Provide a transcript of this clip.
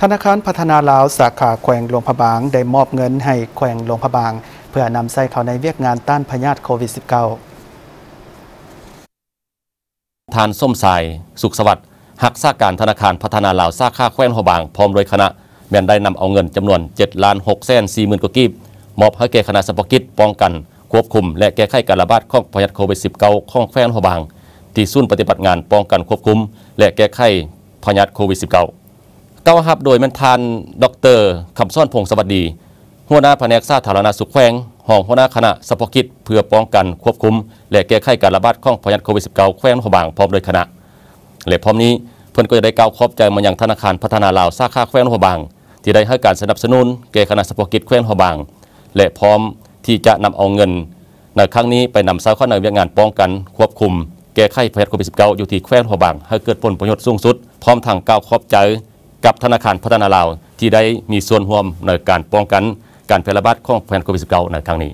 ธนาคารพัฒนาลาวสาขาแขวงหลวงพะบาง ได้มอบเงินให้แขวงหลวงพะบาง เพื่อนำใส่เขาในเวียกงานต้านพยาธิโควิด -19 ทานส้มสาย สุขสวัสดิ์หักซาการธนาคารพัฒนาลาว สาขาแขวงหวบาง พร้อมโดยคณะ แม่นได้นำเอาเงินจำนวน7ล้าน6แสน4หมื่นกว่ากีบ มอบให้แก่คณะสปกิจป้องกันควบคุมและแก้ไขการระบาดของพยาธิโควิด -19 ของแขวงหวบาง ที่ศูนย์ปฏิบัติงานป้องกันควบคุมและแก้ไขพยาธิโควิด -19 ก้าหับโดยมันทานดรคำซ่อน พงสวัสดี หัวหน้าแผนกสาธารณสุขแขวงห้องหัวหน้าคณะสภกิจเพื่อป้องกันควบคุม และแก้ไขการระบาดของพยาธิโควิด้าแขวงวบางพร้อมโดยคณะ และพร้อมนี้เพื่อนก็จะได้ก้าวขอบใจมาอย่างธนาคารพัฒนาลาวสาขาแขวงวบาง ที่ได้ให้การสนับสนุนแก่คณะสภกิจแขวงวบาง และพร้อมที่จะนำเอาเงินในครั้งนี้ไปนำเสาวข้อในเวียงงานป้องกันควบคุมแก้ไขพยาธิโควิด้าอยู่ที่แขวงหัวบางให้เกิดผลประโยชน์สูงสุด พร้อมทางก้าวครอบใจกับธนาคารพัฒนาลาวที่ได้มีส่วนร่วมในการป้องกันการแพร่ระบาดของแผนโควิด -19 ในครั้งนี้